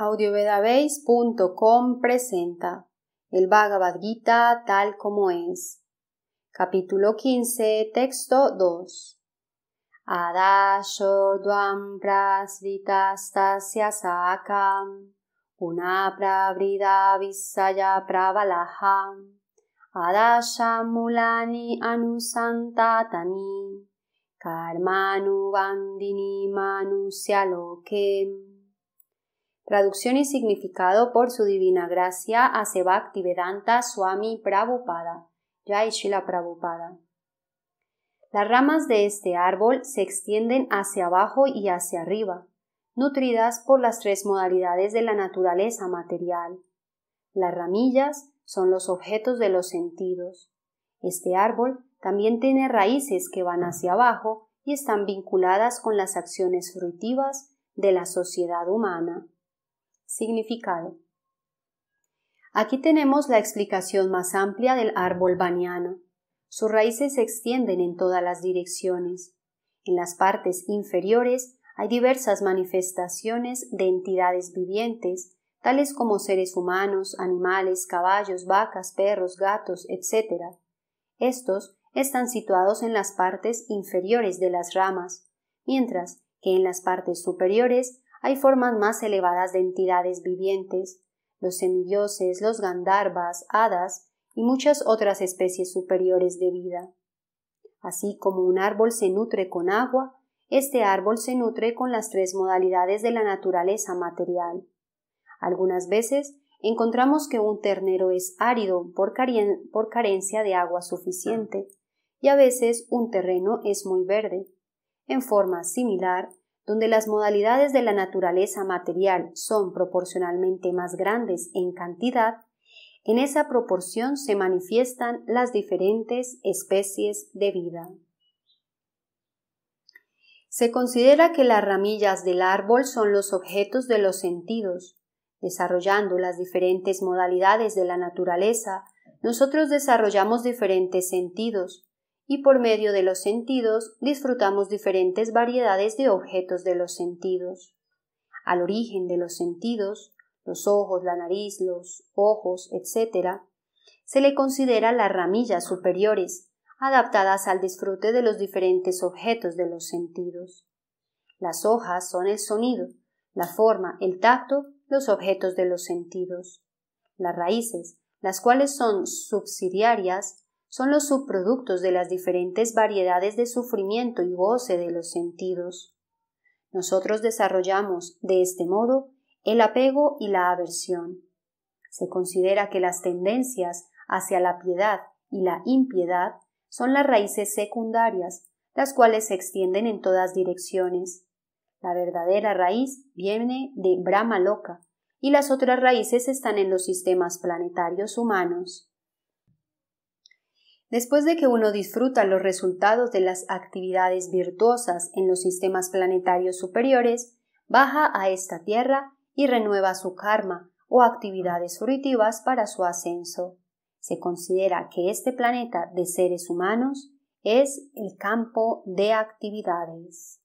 audiovedabase.com presenta el Bhagavad Gita tal como es. Capítulo 15, texto 2. duam prasritastasya sakam una prabrida visaya pravalaham Mulani anusantatani bandini manusya lokem Traducción y significado por su divina gracia a Tivedanta Swami Prabhupada, Jai Prabhupada. Las ramas de este árbol se extienden hacia abajo y hacia arriba, nutridas por las tres modalidades de la naturaleza material. Las ramillas son los objetos de los sentidos. Este árbol también tiene raíces que van hacia abajo y están vinculadas con las acciones fruitivas de la sociedad humana. Significado. Aquí tenemos la explicación más amplia del árbol baniano. Sus raíces se extienden en todas las direcciones. En las partes inferiores hay diversas manifestaciones de entidades vivientes, tales como seres humanos, animales, caballos, vacas, perros, gatos, etc. Estos están situados en las partes inferiores de las ramas, mientras que en las partes superiores hay formas más elevadas de entidades vivientes, los semidioses, los gandharvas, hadas y muchas otras especies superiores de vida. Así como un árbol se nutre con agua, este árbol se nutre con las tres modalidades de la naturaleza material. Algunas veces encontramos que un ternero es árido por carencia de agua suficiente, y a veces un terreno es muy verde. En forma similar, donde las modalidades de la naturaleza material son proporcionalmente más grandes en cantidad, en esa proporción se manifiestan las diferentes especies de vida. Se considera que las ramillas del árbol son los objetos de los sentidos. Desarrollando las diferentes modalidades de la naturaleza, nosotros desarrollamos diferentes sentidos, y por medio de los sentidos disfrutamos diferentes variedades de objetos de los sentidos. Al origen de los sentidos, los ojos, la nariz, los ojos, etc., se le considera las ramillas superiores, adaptadas al disfrute de los diferentes objetos de los sentidos. Las hojas son el sonido, la forma, el tacto, los objetos de los sentidos. Las raíces, las cuales son subsidiarias, son los subproductos de las diferentes variedades de sufrimiento y goce de los sentidos. Nosotros desarrollamos, de este modo, el apego y la aversión. Se considera que las tendencias hacia la piedad y la impiedad son las raíces secundarias, las cuales se extienden en todas direcciones. La verdadera raíz viene de Brahma Loca, y las otras raíces están en los sistemas planetarios humanos. Después de que uno disfruta los resultados de las actividades virtuosas en los sistemas planetarios superiores, baja a esta Tierra y renueva su karma o actividades fruitivas para su ascenso. Se considera que este planeta de seres humanos es el campo de actividades.